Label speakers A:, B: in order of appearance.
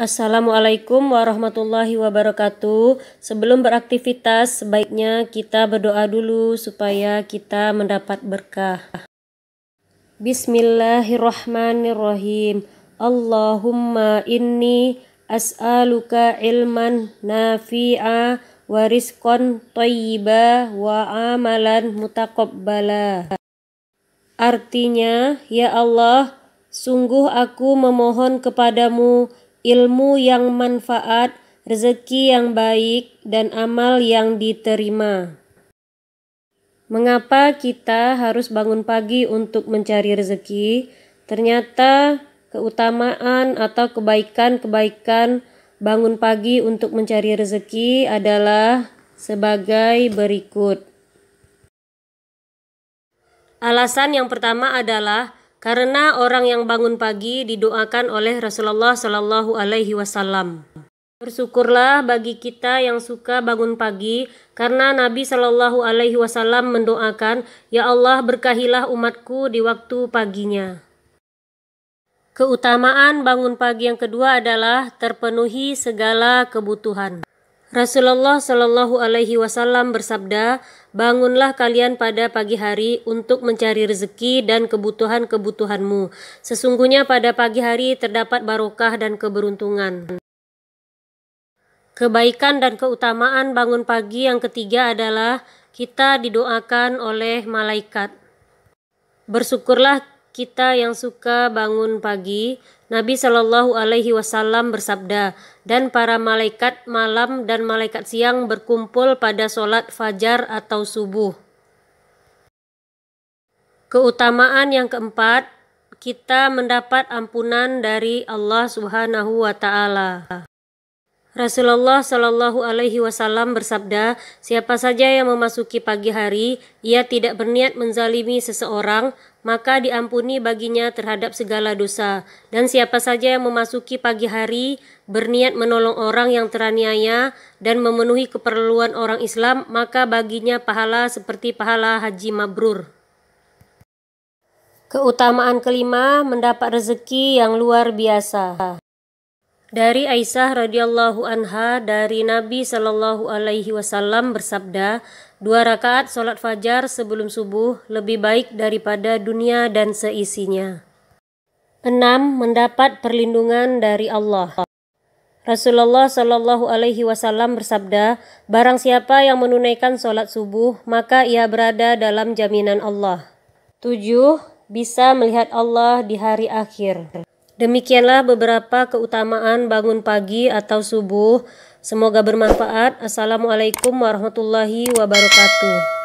A: Assalamualaikum warahmatullahi wabarakatuh. Sebelum beraktivitas, sebaiknya kita berdoa dulu supaya kita mendapat berkah. Bismillahirrahmanirrahim. Allahumma inni as'aluka ilman nafi'a wa rizqan thayyiba wa amalan mutaqabbala. Artinya, ya Allah, sungguh aku memohon kepadamu ilmu yang manfaat, rezeki yang baik, dan amal yang diterima. Mengapa kita harus bangun pagi untuk mencari rezeki? Ternyata keutamaan atau kebaikan-kebaikan bangun pagi untuk mencari rezeki adalah sebagai berikut. Alasan yang pertama adalah karena orang yang bangun pagi didoakan oleh Rasulullah Shallallahu Alaihi Wasallam. Bersyukurlah bagi kita yang suka bangun pagi karena Nabi Shallallahu Alaihi Wasallam mendoakan, Ya Allah berkahilah umatku di waktu paginya. Keutamaan bangun pagi yang kedua adalah terpenuhi segala kebutuhan. Rasulullah Shallallahu Alaihi Wasallam bersabda, bangunlah kalian pada pagi hari untuk mencari rezeki dan kebutuhan-kebutuhanmu. Sesungguhnya pada pagi hari terdapat barokah dan keberuntungan. Kebaikan dan keutamaan bangun pagi yang ketiga adalah kita didoakan oleh malaikat. Bersyukurlah kita yang suka bangun pagi, Nabi Shallallahu Alaihi Wasallam bersabda, dan para malaikat malam dan malaikat siang berkumpul pada solat fajar atau subuh. Keutamaan yang keempat, kita mendapat ampunan dari Allah Subhanahu wa Ta'ala. Rasulullah Shallallahu Alaihi Wasallam bersabda, siapa saja yang memasuki pagi hari, ia tidak berniat menzalimi seseorang, maka diampuni baginya terhadap segala dosa. Dan siapa saja yang memasuki pagi hari, berniat menolong orang yang teraniaya dan memenuhi keperluan orang Islam, maka baginya pahala seperti pahala haji mabrur. Keutamaan kelima, mendapat rezeki yang luar biasa. Dari Aisyah radhiyallahu anha dari Nabi shallallahu alaihi wasallam bersabda, dua rakaat sholat fajar sebelum subuh lebih baik daripada dunia dan seisinya. Enam, Mendapat perlindungan dari Allah. Rasulullah Shallallahu Alaihi Wasallam bersabda, "Barang siapa yang menunaikan sholat subuh, maka ia berada dalam jaminan Allah." Tujuh, Bisa melihat Allah di hari akhir. Demikianlah beberapa keutamaan bangun pagi atau subuh. Semoga bermanfaat. Assalamualaikum warahmatullahi wabarakatuh.